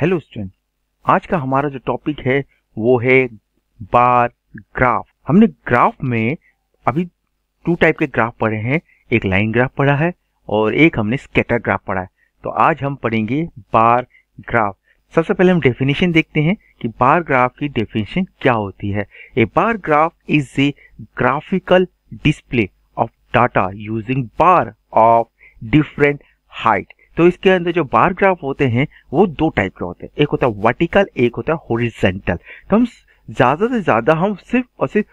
Hello student आज का हमारा जो टॉपिक है वो है बार ग्राफ हमने ग्राफ में अभी टू टाइप के ग्राफ पढ़े हैं एक लाइन ग्राफ पढ़ा है और एक हमने स्केटर ग्राफ पढ़ा है तो आज हम पढ़ेंगे बार ग्राफ सबसे पहले हम डेफिनेशन देखते हैं कि बार ग्राफ की डेफिनेशन क्या होती है a bar graph is a graphical display of data using bar of different height तो इसके अंदर जो बार ग्राफ होते हैं वो दो टाइप के होते हैं एक होता है वर्टिकल एक होता है हॉरिजेंटल तो हम ज़्यादा से ज़्यादा हम सिर्फ और सिर्फ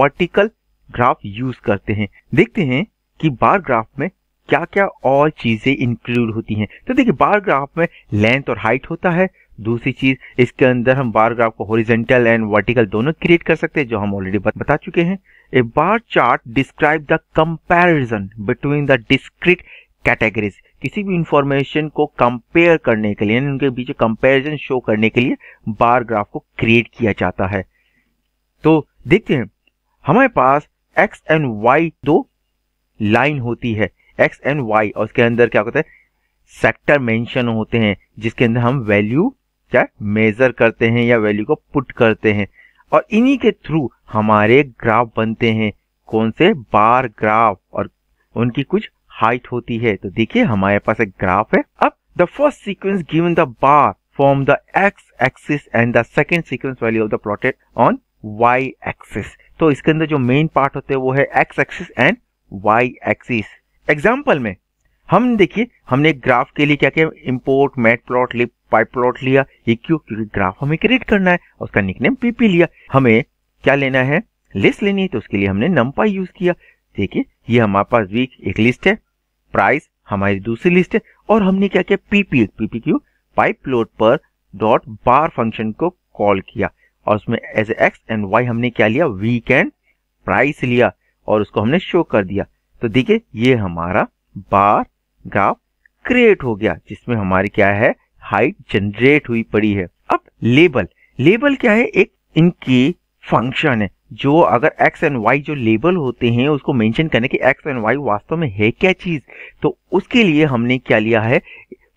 वर्टिकल ग्राफ यूज़ करते हैं देखते हैं कि बार ग्राफ में क्या क्या और चीज़ें इंक्लूड होती हैं तो देखिए बार ग्राफ में लेंथ और हाइट होता है दूसरी चीज इसके अंदर हम बार ग्राफ को होरिजेंटल एंड वर्टिकल दोनों क्रिएट कर सकते हैं जो हम ऑलरेडी बता चुके हैं a bar chart describe the comparison between the discrete categories किसी भी इंफॉर्मेशन को कंपेयर करने के लिए उनके बीच कंपैरिजन शो करने के लिए बार ग्राफ को क्रिएट किया जाता है तो देखते हैं हमारे पास एक्स एंड वाई दो लाइन होती है एक्स एंड वाई और उसके अंदर क्या होता है सेक्टर मेंशन होते हैं जिसके अंदर हम वैल्यू क्या मेजर करते हैं या वैल्यू को पुट करते हैं और इन्हीं के थ्रू हमारे ग्राफ बनते हैं कौन से बार ग्राफ और उनकी कुछ हाइट होती है तो देखिए हमारे पास एक ग्राफ है अब the first sequence given the bar form the X axis and the second sequence value of the plotted on Y axis तो इसके अंदर जो मेन पार्ट होते हैं वो है X axis and Y axis example में हम देखिए हमने ग्राफ के लिए क्या क्या import matplotlib pyplot लिया ये क्यों क्योंकि ग्राफ हमें क्रिएट करना है उसका निकनेम पीपी लिया हमें क्या लेना है लिस्ट लेनी है तो उसके लिए हमने नंपा यूज किया देखिए ये हमारे पास वीक एक लिस्ट है प्राइस हमारी दूसरी लिस्ट है और हमने क्या किया पीपी पीपी क्यू पाइप लोड पर डॉट बार फंक्शन को कॉल किया और उसमें एज एक्स एंड वाई हमने क्या लिया वीक एंड प्राइस लिया और उसको हमने शो कर दिया तो देखिए ये हमारा बार ग्राफ क्रिएट हो गया जिसमें हमारी क्या है हाइट जनरेट हुई पड़ी है अब लेबल लेबल क्या है एक इनकी फंक्शन है जो अगर एक्स एंड वाई जो लेबल होते हैं उसको मेंशन करने कि एक्स एंड वाई वास्तव में है क्या चीज़ तो उसके लिए हमने क्या लिया है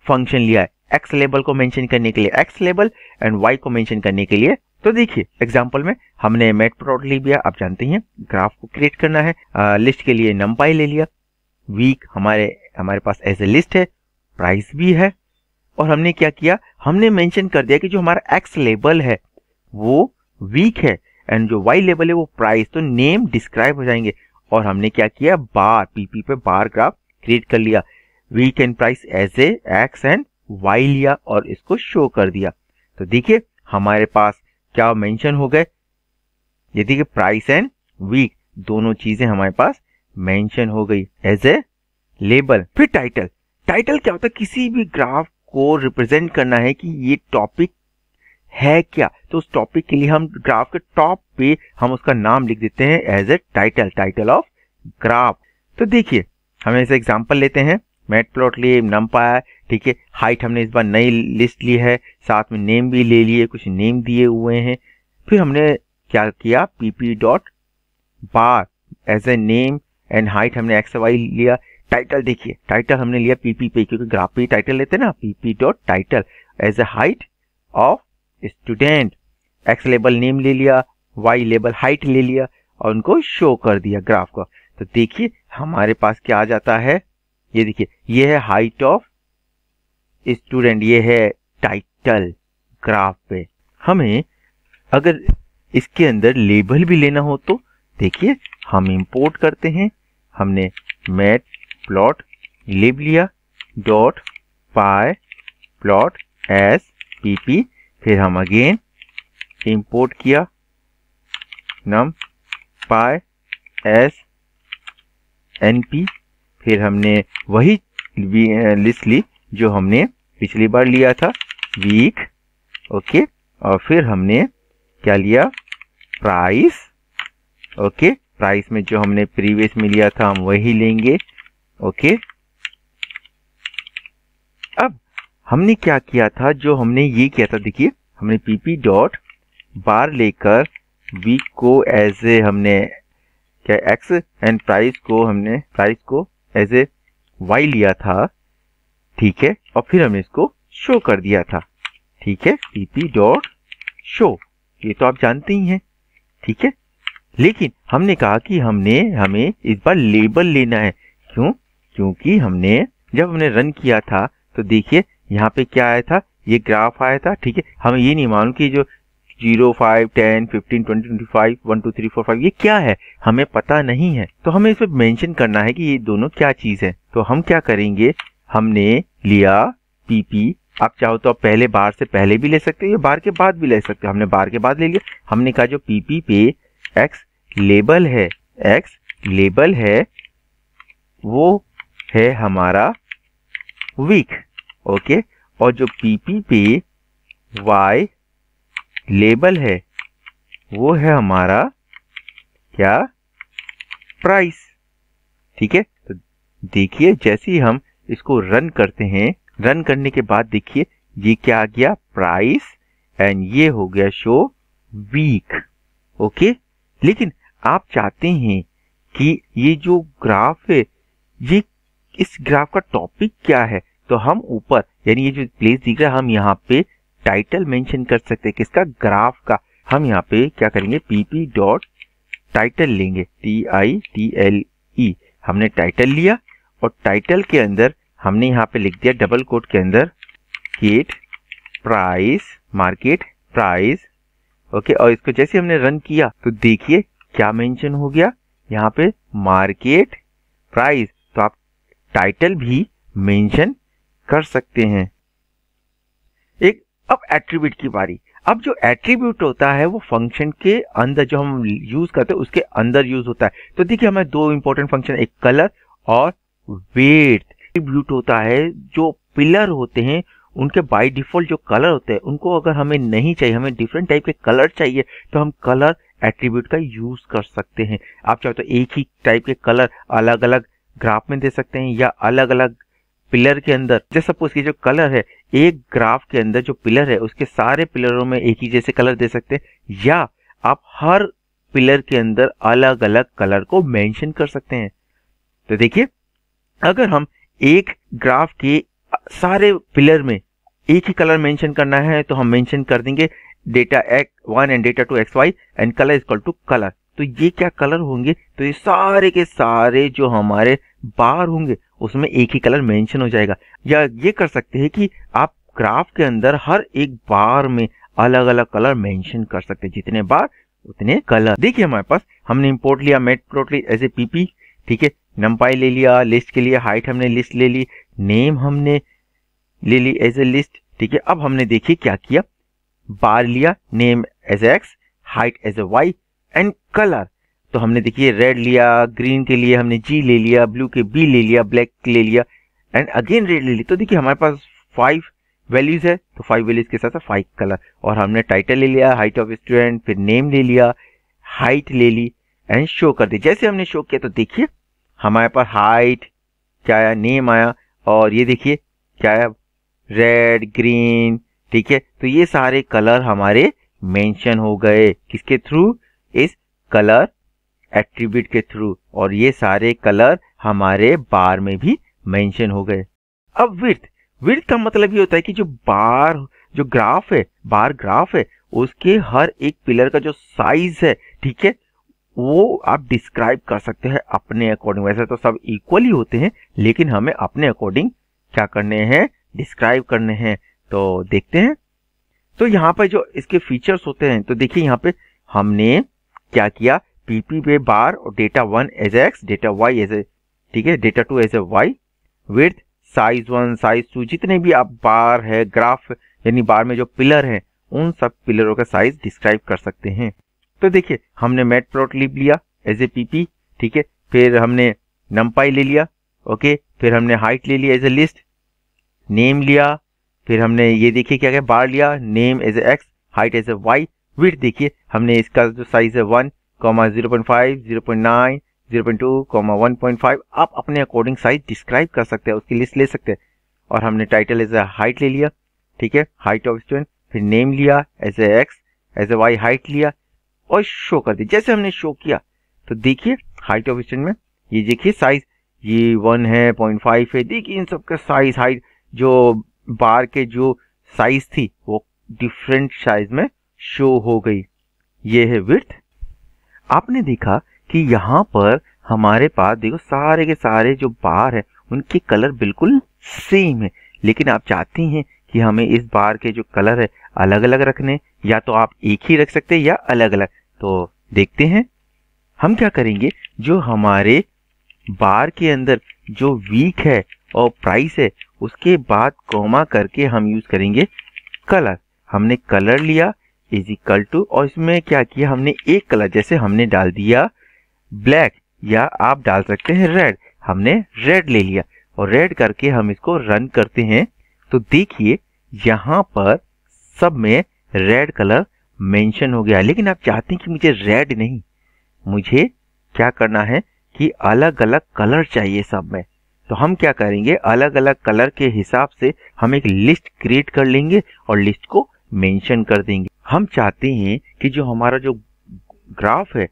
फंक्शन लिया है एक्स लेबल को मेंशन करने के लिए एक्स लेबल एंड वाई को मेंशन करने के लिए तो देखिए एग्जाम्पल में हमने मेट प्रोड ले लिया आप जानते हैं ग्राफ को क्रिएट करना है आ, लिस्ट के लिए नंबाई ले लिया वीक हमारे हमारे पास एज ए लिस्ट है प्राइस भी है और हमने क्या किया हमने मेंशन कर दिया कि जो हमारा एक्स लेबल है वो वीक है एंड जो वाई लेवल है वो प्राइस तो नेम डिस्क्राइब हो जाएंगे और हमने क्या किया बार पीपी पे बार ग्राफ क्रिएट कर लिया week and price as a X and Y लिया और इसको शो कर दिया तो देखिए हमारे पास क्या मेंशन हो गए ये देखिए प्राइस एंड वीक दोनों चीजें हमारे पास मेंशन हो गई एज ए लेबल फिर टाइटल टाइटल क्या होता है किसी भी ग्राफ को रिप्रेजेंट करना है कि ये टॉपिक है क्या तो उस टॉपिक के लिए हम ग्राफ के टॉप पे हम उसका नाम लिख देते हैं as a title title of graph तो देखिए हमें ऐसे एग्जाम्पल लेते हैं मेट प्लॉट लिए नम पाया ठीक है हाइट हमने इस बार नई लिस्ट ली है साथ में नेम भी ले लिए कुछ नेम दिए हुए हैं फिर हमने क्या किया PP dot bar as a name and height हमने एक्स वाई लिया टाइटल देखिए टाइटल हमने लिया पीपी पे क्योंकि ग्राफ पे टाइटल लेते हैं ना PP dot title as a height of student X label name ले लिया वाई लेबल हाइट ले लिया और उनको शो कर दिया ग्राफ का तो देखिए हमारे पास क्या आ जाता है ये देखिए ये है हाइट ऑफ स्टूडेंट ये है टाइटल ग्राफ पे हमें अगर इसके अंदर लेबल भी लेना हो तो देखिए हम इंपोर्ट करते हैं हमने मैट प्लॉट लेब लिया डॉट पाए प्लॉट एस पी पी फिर हम अगेन इंपोर्ट किया NumPy as N P फिर हमने वही लिस्ट ली जो हमने पिछली बार लिया था वीक ओके और फिर हमने क्या लिया प्राइस ओके प्राइस में जो हमने प्रीवियस में लिया था हम वही लेंगे ओके हमने क्या किया था जो हमने ये किया था देखिए हमने पीपी डॉट बार लेकर वीक को एज ए हमने क्या एक्स एंड प्राइस को हमने प्राइस को एज ए वाई लिया था ठीक है और फिर हमने इसको शो कर दिया था ठीक है पीपी डॉट शो ये तो आप जानते ही हैं ठीक है लेकिन हमने कहा कि हमने हमें इस बार लेबल लेना है क्यों क्योंकि हमने जब हमने रन किया था तो देखिए यहाँ पे क्या आया था ये ग्राफ आया था ठीक है हमें ये नहीं मालूम कि जो zero five ten fifteen twenty twenty five one two three four five ये क्या है हमें पता नहीं है तो हमें इसमें मेंशन करना है कि ये दोनों क्या चीज़ है तो हम क्या करेंगे हमने लिया पीपी आप चाहो तो आप पहले बार से पहले भी ले सकते हो या बार के बाद भी ले सकते हो हमने बार के बाद ले लिया हमने कहा जो पीपी पे एक्स लेबल है एक्स लेबल है वो है हमारा वीक ओके और जो पीपी पे वाई लेबल है वो है हमारा क्या प्राइस ठीक है तो देखिए जैसे ही हम इसको रन करते हैं रन करने के बाद देखिए ये क्या आ गया प्राइस एंड ये हो गया शो वीक ओके लेकिन आप चाहते हैं कि ये जो ग्राफ है ये इस ग्राफ का टॉपिक क्या है तो हम ऊपर यानी ये जो प्लेस दिख रहा है हम यहाँ पे टाइटल मेंशन कर सकते हैं किसका ग्राफ का हम यहाँ पे क्या करेंगे पीपी डॉट टाइटल लेंगे T I T L E हमने टाइटल लिया और टाइटल के अंदर हमने यहाँ पे लिख दिया डबल कोट के अंदर केट प्राइस मार्केट प्राइस ओके और इसको जैसे हमने रन किया तो देखिए क्या मेंशन हो गया यहाँ पे मार्केट प्राइस तो आप टाइटल भी मेंशन कर सकते हैं एक अब एट्रीब्यूट की बारी अब जो एट्रीब्यूट होता है वो फंक्शन के अंदर जो हम यूज करते हैं उसके अंदर यूज होता है तो देखिए हमें दो इंपॉर्टेंट फंक्शन एक कलर और वेट एट्रीब्यूट होता है जो पिलर होते हैं उनके बाय डिफॉल्ट जो कलर होते हैं उनको अगर हमें नहीं चाहिए हमें डिफरेंट टाइप के कलर चाहिए तो हम कलर एट्रीब्यूट का यूज कर सकते हैं आप चाहे तो एक ही टाइप के कलर अलग अलग ग्राफ में दे सकते हैं या अलग अलग पिलर के अंदर जैसे सपोज की जो कलर है एक ग्राफ के अंदर जो पिलर है उसके सारे पिलरों में एक ही जैसे कलर दे सकते हैं या आप हर पिलर के अंदर अलग अलग कलर को मेंशन कर सकते हैं तो देखिए अगर हम एक ग्राफ के सारे पिलर में एक ही कलर मेंशन करना है तो हम मेंशन कर देंगे data X one and data two X Y and colour is call to colour तो ये क्या कलर होंगे तो ये सारे के सारे जो हमारे बार होंगे उसमें एक ही कलर मेंशन हो जाएगा या ये कर सकते हैं कि आप ग्राफ के अंदर हर एक बार में अलग अलग कलर मेंशन कर सकते हैं जितने बार उतने कलर देखिए हमारे पास हमने इम्पोर्ट लिया matplotlib as a PP ठीक है नंपाई ले लिया लिस्ट के लिए हाइट हमने लिस्ट ले ली नेम हमने ले ली एज ए लिस्ट ठीक है अब हमने देखिए क्या किया बार लिया name as X height as a Y and colour तो हमने देखिए रेड लिया ग्रीन के लिए हमने जी ले लिया ब्लू के बी ले लिया ब्लैक ले लिया एंड अगेन रेड ले लिया तो देखिए हमारे पास फाइव वैल्यूज है तो फाइव वैल्यूज के साथ फाइव कलर और हमने टाइटल ले लिया हाइट ऑफ स्टूडेंट फिर नेम ले लिया हाइट ले ली एंड शो कर दी जैसे हमने शो किया तो देखिए हमारे पास हाइट क्या आया नेम आया और ये देखिए क्या आया रेड ग्रीन ठीक है तो ये सारे कलर हमारे मेंशन हो गए किसके थ्रू इस कलर एट्रीब्यूट के थ्रू और ये सारे कलर हमारे बार में भी मेंशन हो गए अब विर्थ विर्थ का मतलब ये होता है कि जो बार जो ग्राफ है बार ग्राफ है उसके हर एक पिलर का जो साइज है ठीक है वो आप डिस्क्राइब कर सकते हैं अपने अकॉर्डिंग वैसे तो सब इक्वली होते हैं लेकिन हमें अपने अकॉर्डिंग क्या करने हैं डिस्क्राइब करने हैं तो देखते हैं तो यहाँ पर जो इसके फीचर्स होते हैं तो देखिए यहाँ पे हमने क्या किया पीपी वे बार और data one as X data Y as a ठीक है data two as a Y with size one size two जितने भी आप बार है ग्राफ यानी बार में जो पिलर है उन सब पिलरों का साइज डिस्क्राइब कर सकते हैं तो देखिए हमने मेट प्लॉट लिप लिया एज ए पीपी ठीक है फिर हमने नम्पाई ले लिया ओके फिर हमने हाइट ले लिया एज ए लिस्ट नेम लिया फिर हमने ये देखिए क्या क्या बार लिया name as a X height as a Y with देखिए हमने इसका जो साइज है one comma zero point five zero point nine zero point two comma one point five आप अपने अकॉर्डिंग साइज डिस्क्राइब कर सकते हैं उसकी लिस्ट ले सकते हैं और हमने टाइटल एज ए हाइट ले लिया ठीक है हाइट ऑफ स्टूडेंट फिर नेम लिया as a X as a Y height लिया और शो कर दिया जैसे हमने शो किया तो देखिए हाइट ऑफ स्टूडेंट में ये देखिए साइज ये वन है पॉइंट फाइव है देखिए इन सब का साइज हाइट जो बार के जो साइज थी वो डिफरेंट साइज में शो हो गई ये है विर्थ आपने देखा कि यहाँ पर हमारे पास देखो सारे के सारे जो बार है उनके कलर बिल्कुल सेम है लेकिन आप चाहते हैं कि हमें इस बार के जो कलर है अलग अलग रखने या तो आप एक ही रख सकते हैं या अलग अलग तो देखते हैं हम क्या करेंगे जो हमारे बार के अंदर जो वीक है और प्राइस है उसके बाद कोमा करके हम यूज करेंगे कलर हमने कलर लिया इज इक्वल टू और इसमें क्या किया हमने एक कलर जैसे हमने डाल दिया ब्लैक या आप डाल सकते हैं रेड हमने रेड ले लिया और रेड करके हम इसको रन करते हैं तो देखिए यहाँ पर सब में रेड कलर मेंशन हो गया लेकिन आप चाहते हैं कि मुझे रेड नहीं मुझे क्या करना है कि अलग अलग कलर चाहिए सब में तो हम क्या करेंगे अलग अलग कलर के हिसाब से हम एक लिस्ट क्रिएट कर लेंगे और लिस्ट को मेंशन कर देंगे हम चाहते हैं कि जो हमारा जो ग्राफ है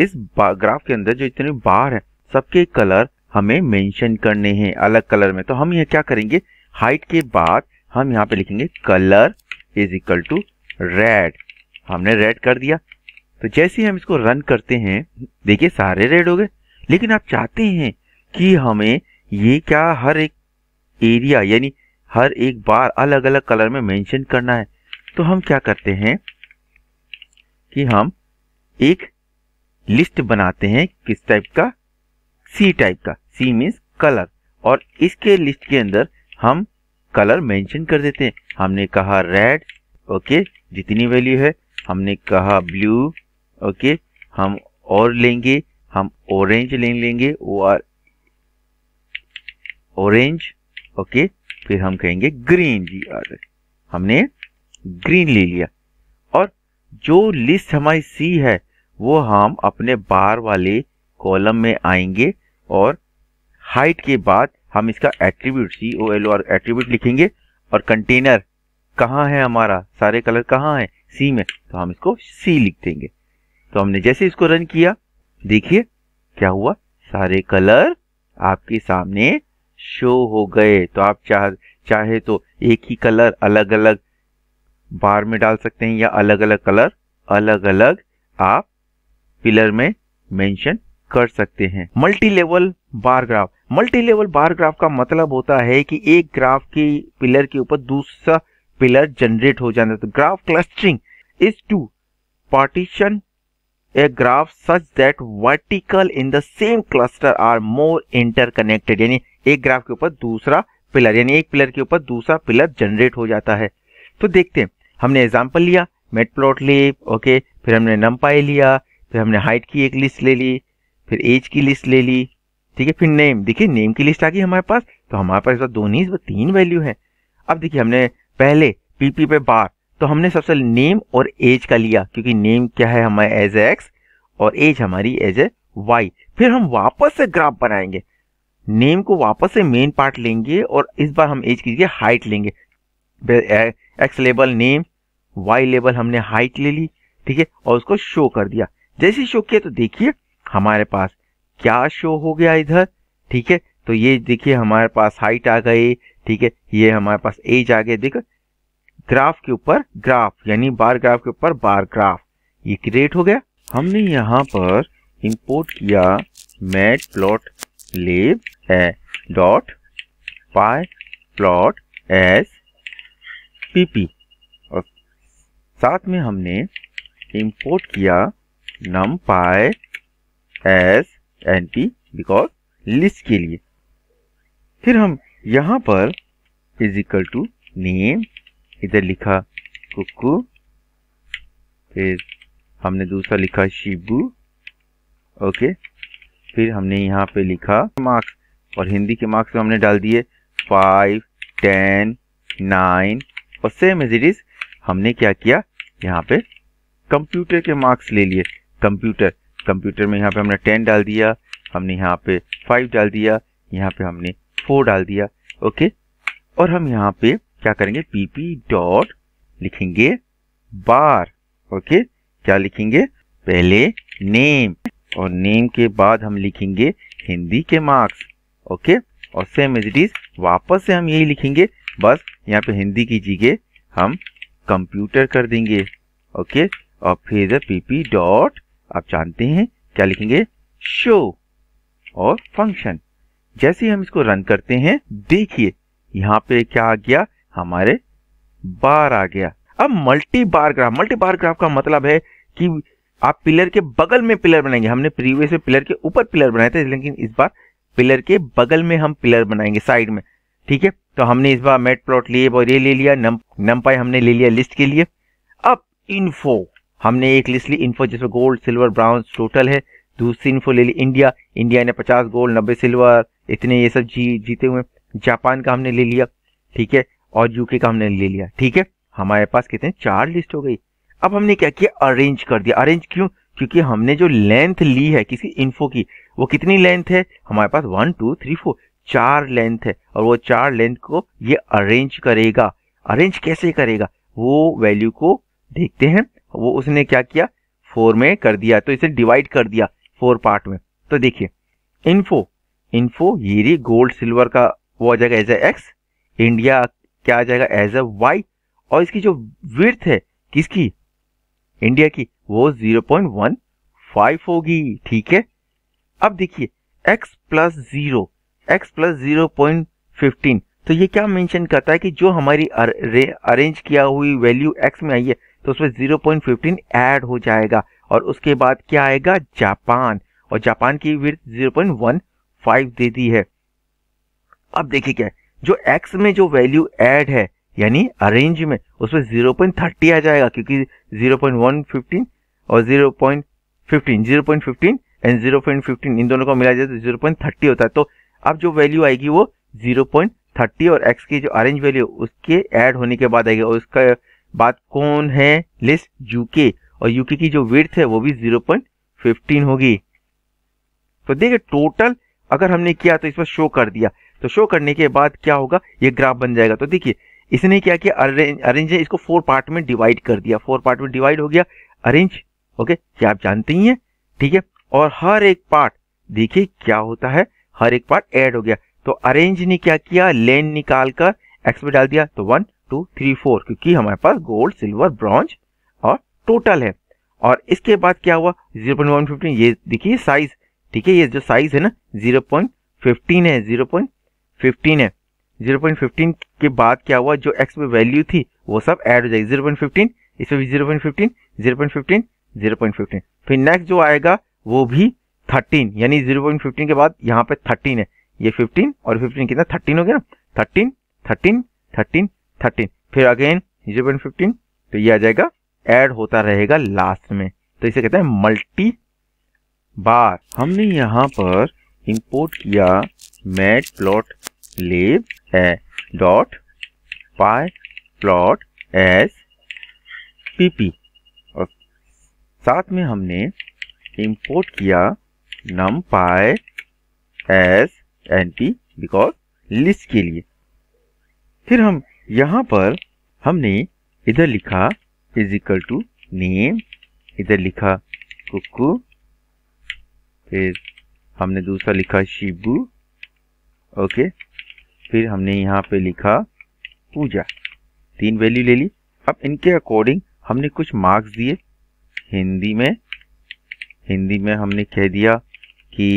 इस ग्राफ के अंदर जो इतने बार है सबके कलर हमें मेंशन करने हैं अलग कलर में तो हम यह क्या करेंगे हाइट के बाद हम यहाँ पे लिखेंगे colour is equal to red हमने रेड कर दिया तो जैसे हम इसको रन करते हैं देखिए सारे रेड हो गए लेकिन आप चाहते हैं कि हमें ये क्या हर एक एरिया यानी हर एक बार अलग अलग कलर में मेंशन करना है तो हम क्या करते हैं कि हम एक लिस्ट बनाते हैं किस टाइप का सी टाइप का सी मीन्स कलर और इसके लिस्ट के अंदर हम कलर मेंशन कर देते हैं हमने कहा रेड ओके जितनी वैल्यू है हमने कहा ब्लू ओके हम और लेंगे हम ऑरेंज ले लेंगे ओ आर ऑरेंज ओके फिर हम कहेंगे ग्रीन जी आर हमने ग्रीन ले लिया और जो लिस्ट हमारी सी है वो हम अपने बार वाले कॉलम में आएंगे और हाइट के बाद हम इसका attribute C O L R attribute लिखेंगे और कंटेनर कहाँ है हमारा सारे कलर कहाँ है सी में तो हम इसको सी लिख देंगे तो हमने जैसे इसको रन किया देखिए क्या हुआ सारे कलर आपके सामने शो हो गए तो आप चाह चाहे तो एक ही कलर अलग अलग बार में डाल सकते हैं या अलग अलग कलर अलग अलग आप पिलर में मेंशन कर सकते हैं multi level bar graph multi level bar graph का मतलब होता है कि एक ग्राफ की पिलर के ऊपर दूसरा पिलर जनरेट हो जाता है तो graph clustering is to partition a graph such that vertical in the same cluster are more interconnected यानी एक ग्राफ के ऊपर दूसरा पिलर यानी एक पिलर के ऊपर दूसरा पिलर जनरेट हो जाता है तो देखते हैं हमने एग्जाम्पल लिया मेट प्लॉट ली ओके फिर हमने नम्पाई लिया फिर हमने हाइट की एक लिस्ट ले ली फिर एज की लिस्ट ले ली ठीक है फिर नेम देखिए नेम की लिस्ट आ गई हमारे पास तो हमारे पास दो नहीं तीन वैल्यू है अब देखिए हमने पहले पीपी पे बार तो हमने सबसे नेम और एज का लिया क्योंकि नेम क्या है हमारे एज ए एक्स और एज हमारी एज ए वाई फिर हम वापस से ग्राफ बनाएंगे नेम को वापस से मेन पार्ट लेंगे और इस बार हम एज की हाइट लेंगे X label name Y level हमने हाइट ले ली ठीक है और उसको शो कर दिया जैसे शो किया तो देखिए हमारे पास क्या शो हो गया इधर ठीक है तो ये देखिए हमारे पास हाइट आ गई ठीक है ये हमारे पास एज आ गए देखो ग्राफ के ऊपर ग्राफ यानी बार ग्राफ के ऊपर बार ग्राफ ये क्रिएट हो गया हमने यहाँ पर इंपोर्ट किया matplotlib dot pyplot as PP साथ में हमने इंपोर्ट किया NumPy as N P because list के लिए फिर हम यहाँ पर इज इक्वल टू नेम इधर लिखा कुक्कू फिर हमने दूसरा लिखा शिबू ओके फिर हमने यहाँ पे लिखा मार्क्स और हिंदी के मार्क्स में हमने डाल दिए फाइव टेन नाइन और सेम एज इट इज़ हमने क्या किया यहाँ पे कंप्यूटर के मार्क्स ले लिए कंप्यूटर कंप्यूटर में यहाँ पे हमने टेन डाल दिया हमने यहाँ पे फाइव डाल दिया यहाँ पे हमने फोर डाल दिया ओके और हम यहाँ पे क्या करेंगे पीपी डॉट लिखेंगे बार ओके क्या लिखेंगे पहले नेम और नेम के बाद हम लिखेंगे हिंदी के मार्क्स ओके और सेम एज इट इज वापस से हम यही लिखेंगे बस यहाँ पे हिंदी की जगह हम कंप्यूटर कर देंगे ओके और फिर पीपी डॉट आप जानते हैं क्या लिखेंगे शो और फंक्शन जैसे हम इसको रन करते हैं देखिए यहाँ पे क्या आ गया हमारे बार आ गया अब multi bar graph multi bar graph का मतलब है कि आप पिलर के बगल में पिलर बनाएंगे हमने प्रीवियस में पिलर के ऊपर पिलर बनाए थे लेकिन इस बार पिलर के बगल में हम पिलर बनाएंगे साइड में ठीक है तो हमने इस बार मेट प्लॉट लिए और ये ले लिया नम नमपाई हमने ले लिया लिस्ट के लिए अब इन्फो हमने एक लिस्ट ली इन्फो जिसमें गोल्ड सिल्वर ब्राउन्स टोटल है दूसरी इन्फो ले ली इंडिया इंडिया ने पचास गोल्ड नब्बे सिल्वर इतने ये सब जी जीते हुए जापान का हमने ले लिया ठीक है और यूके का हमने ले लिया ठीक है हमारे पास कितने चार लिस्ट हो गई अब हमने क्या किया अरेंज कर दिया अरेंज क्यों क्योंकि हमने जो लेंथ ली है किसी इन्फो की वो कितनी लेंथ है हमारे पास वन टू थ्री फोर चार लेंथ है और वो चार लेंथ को ये अरेंज करेगा अरेंज कैसे करेगा वो वैल्यू को देखते हैं वो उसने क्या किया फोर में कर दिया तो इसे डिवाइड कर दिया फोर पार्ट में तो देखिए इन्फो इन्फो ये गोल्ड सिल्वर का वो आ जाएगा एज ए एक्स इंडिया क्या आ जाएगा एज ए वाई और इसकी जो विर्थ है किसकी इंडिया की वो 0.15 होगी ठीक है अब देखिए x plus zero X plus zero point fifteen तो ये क्या मेंशन करता है कि जो हमारी अरेंज किया हुई वैल्यू एक्स में आई है तो उसमें जीरो पॉइंट फिफ्टीन एड हो जाएगा और उसके बाद क्या आएगा जापान और जापान की width zero point one five दे दी है अब देखिए क्या जो एक्स में जो वैल्यू एड है यानी अरेंज में उसमें जीरो पॉइंट थर्टी आ जाएगा क्योंकि जीरो पॉइंट वन फिफ्टीन और zero point fifteen zero point fifteen and zero point fifteen इन दोनों को मिला जाए तो जीरो पॉइंट थर्टी होता है तो अब जो वैल्यू आएगी वो जीरो पॉइंट थर्टी और एक्स की जो अरेंज वैल्यू उसके ऐड होने के बाद आएगी और उसका बात कौन है लिस्ट यूके और यूके की जो विर्थ है वो भी जीरो पॉइंट फिफ्टीन होगी तो देखिए टोटल अगर हमने किया तो इसमें शो कर दिया तो शो करने के बाद क्या होगा ये ग्राफ बन जाएगा तो देखिए इसने क्या किया अरेंज अरेंज इसको फोर पार्ट में डिवाइड कर दिया फोर पार्ट में डिवाइड हो गया अरेंज ओके क्या आप जानते ही हैं ठीक है और हर एक पार्ट देखिए क्या होता है हर एक पार्ट ऐड हो गया तो अरेंज ने क्या किया लेन निकाल कर एक्स में डाल दिया तो वन टू थ्री फोर क्योंकि हमारे पास गोल्ड सिल्वर ब्रॉन्ज और टोटल है और इसके बाद क्या हुआ जीरो पॉइंट वन फिफ्टीन ये देखिए साइज ठीक है ये जो साइज है ना जीरो पॉइंट फिफ्टीन है जीरो पॉइंट फिफ्टीन है जीरो पॉइंट फिफ्टीन के बाद क्या हुआ जो एक्स में वैल्यू थी वो सब ऐड हो जाएगी जीरो पॉइंट फिफ्टीन इसमें भी zero point fifteen zero point fifteen zero point fifteen फिर नेक्स्ट जो आएगा वो भी थर्टीन यानी जीरो पॉइंट फिफ्टीन के बाद यहाँ पे थर्टीन है ये फिफ्टीन और फिफ्टीन कितना थर्टीन हो गया ना थर्टीन थर्टीन थर्टीन थर्टीन फिर अगेन जीरो पॉइंट फिफ्टीन तो ये आ जाएगा एड होता रहेगा लास्ट में तो इसे कहते हैं मल्टी बार हमने यहाँ पर इम्पोर्ट किया matplotlib dot pyplot as PP और साथ में हमने इम्पोर्ट किया S N T because list के लिए फिर हम यहां पर हमने इधर लिखा इज इक्वल टू नेम इधर लिखा कुकू फिर हमने दूसरा लिखा शिबू ओके फिर हमने यहाँ पे लिखा पूजा तीन वैल्यू ले ली अब इनके अकॉर्डिंग हमने कुछ मार्क्स दिए हिंदी में हिंदी में हमने कह दिया कि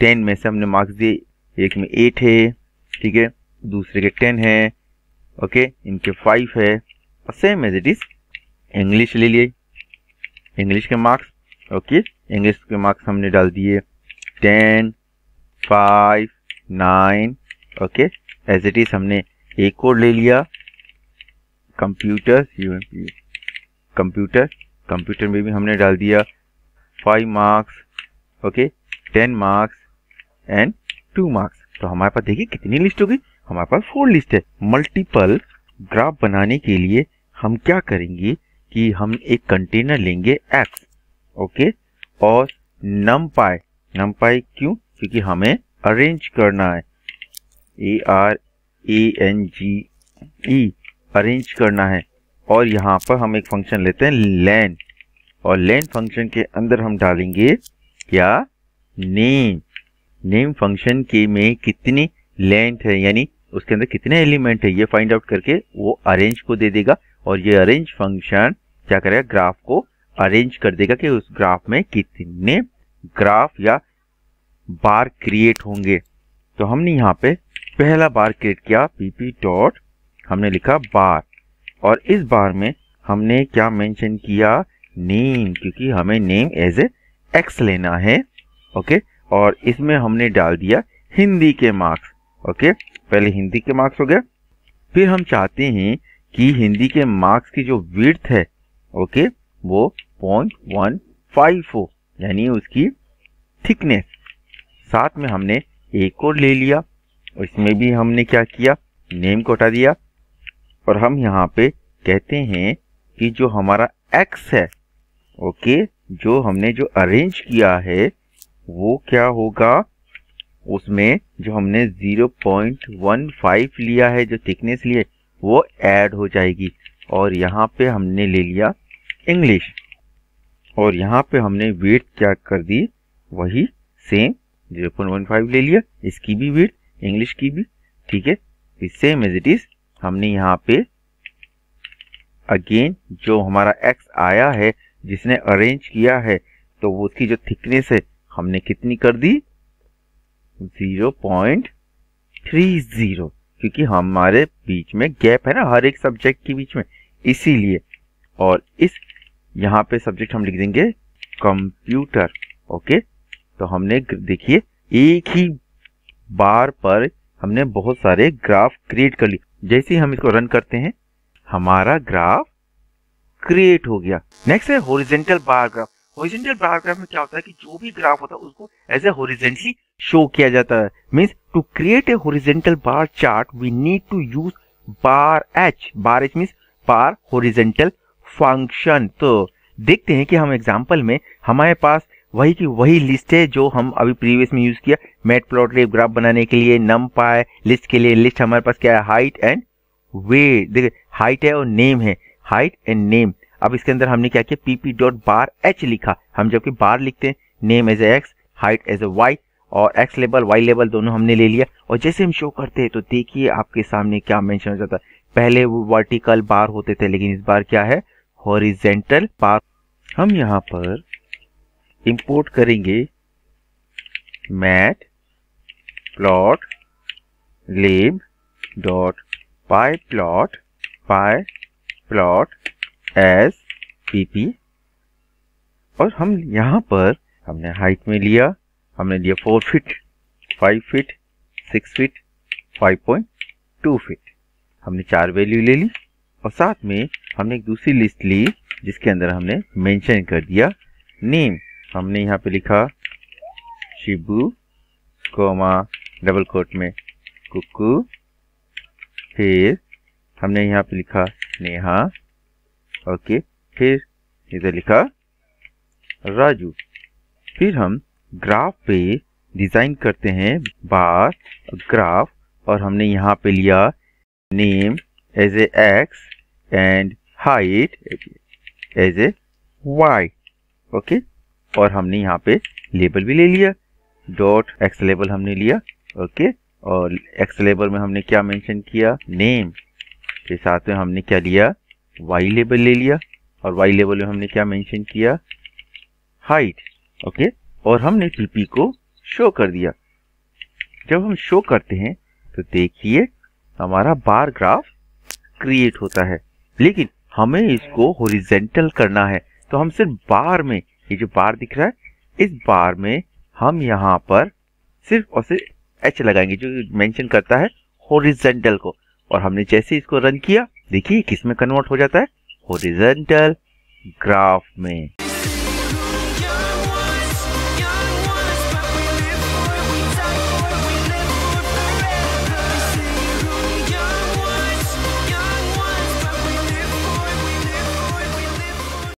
टेन में से हमने मार्क्स दिए एक में एट है ठीक है दूसरे के टेन है ओके इनके फाइव है और same as it is English ले लिए इंग्लिश के मार्क्स ओके इंग्लिश के मार्क्स हमने डाल दिए ten five nine okay as it is हमने एक कोड ले लिया कंप्यूटर कंप्यूटर कंप्यूटर में भी हमने डाल दिया five marks okay ten marks and two marks तो हमारे पास देखिए कितनी लिस्ट होगी हमारे पास फोर लिस्ट है मल्टीपल ग्राफ बनाने के लिए हम क्या करेंगे कि हम एक कंटेनर लेंगे एक्स ओके और नम पाई नम पाई क्यों क्योंकि हमें अरेंज करना है A R A N G E arrange करना है और यहाँ पर हम एक फंक्शन लेते हैं लैन और लैन फंक्शन के अंदर हम डालेंगे या नेम नेम फंक्शन के में कितनी लेंथ है यानी उसके अंदर कितने एलिमेंट है ये फाइंड आउट करके वो अरेंज को दे देगा और ये अरेंज फंक्शन क्या करेगा ग्राफ को अरेंज कर देगा कि उस ग्राफ में कितने ग्राफ या बार क्रिएट होंगे तो हमने यहाँ पे पहला बार क्रिएट किया पीपी डॉट हमने लिखा बार और इस बार में हमने क्या मेंशन किया नेम क्योंकि हमें नेम एज ए एक्स लेना है ओके और इसमें हमने डाल दिया हिंदी के मार्क्स ओके पहले हिंदी के मार्क्स हो गया फिर हम चाहते हैं कि हिंदी के मार्क्स की जो विर्थ है ओके वो पॉइंट वन फाइव हो यानी उसकी थिकनेस साथ में हमने एक और ले लिया इसमें भी हमने क्या किया नेम को हटा दिया और हम यहाँ पे कहते हैं कि जो हमारा एक्स है ओके जो हमने जो अरेंज किया है वो क्या होगा उसमें जो हमने 0.15 लिया है जो थिकनेस लिए वो ऐड हो जाएगी और यहाँ पे हमने ले लिया इंग्लिश और यहाँ पे हमने वेट क्या कर दी वही सेम 0.15 ले लिया इसकी भी वेट इंग्लिश की भी ठीक है सेम एज इट इज हमने यहाँ पे अगेन जो हमारा एक्स आया है जिसने अरेंज किया है तो उसकी जो थिकनेस है हमने कितनी कर दी जीरो पॉइंट थ्री जीरो क्योंकि हमारे बीच में गैप है ना हर एक सब्जेक्ट के बीच में इसीलिए और इस यहाँ पे सब्जेक्ट हम लिख देंगे कंप्यूटर ओके तो हमने देखिए एक ही बार पर हमने बहुत सारे ग्राफ क्रिएट कर लिए जैसे ही हम इसको रन करते हैं हमारा ग्राफ क्रिएट हो गया नेक्स्ट है होरिजेंटल बायोग्राफ होरिजेंटल बायोग्राफ में क्या होता है कि जो भी ग्राफ होता है उसको एज ए होरिजेंटली शो किया जाता है means to create a horizontal bar chart we need to use bar H bar H means bar horizontal function तो देखते हैं कि हम एग्जाम्पल में हमारे पास वही की वही लिस्ट है जो हम अभी प्रीवियस में यूज किया मेट प्लॉट लेव ग्राफ बनाने के लिए नम पाए लिस्ट के लिए लिस्ट हमारे पास क्या है हाइट एंड वेट देखिए हाइट है और नेम है हाइट एंड नेम अब इसके अंदर हमने क्या किया पीपी डॉट बार एच लिखा हम जबकि बार लिखते हैं name as X height as a Y और एक्स लेबल वाई लेबल दोनों हमने ले लिया और जैसे हम शो करते हैं तो देखिए आपके सामने क्या मेंशन हो जाता है पहले वो वर्टिकल बार होते थे लेकिन इस बार क्या है हॉरिजेंटल बार हम यहाँ पर इंपोर्ट करेंगे matplotlib dot pyplot pyplot as P P और हम यहाँ पर हमने हाइट में लिया हमने लिया four feet five feet six feet five point two feet हमने चार वैल्यू ले ली और साथ में हमने एक दूसरी लिस्ट ली जिसके अंदर हमने मेंशन कर दिया नेम हमने यहाँ पे लिखा शिबू कोमा डबल कोट में कुकू फिर हमने यहाँ पे लिखा नेहा ओके फिर इधर लिखा राजू फिर हम ग्राफ पे डिज़ाइन करते हैं बार ग्राफ और हमने यहाँ पे लिया name as a X and height as a Y okay और हमने यहाँ पे लेबल भी ले लिया डॉट एक्स लेबल हमने लिया ओके okay? और एक्स लेबल में हमने क्या मेंशन किया नेम के साथ में हमने क्या लिया वाई लेबल ले लिया और वाई लेबल में हमने क्या मेंशन किया हाइट ओके और हमने पीपी को शो कर दिया जब हम शो करते हैं तो देखिए हमारा बार ग्राफ क्रिएट होता है लेकिन हमें इसको होरिजेंटल करना है तो हम सिर्फ बार में ये जो बार दिख रहा है इस बार में हम यहाँ पर सिर्फ और सिर्फ एच लगाएंगे जो मेंशन करता है होरिजेंटल को और हमने जैसे इसको रन किया देखिए किस में कन्वर्ट हो जाता है हॉरिजेंटल ग्राफ में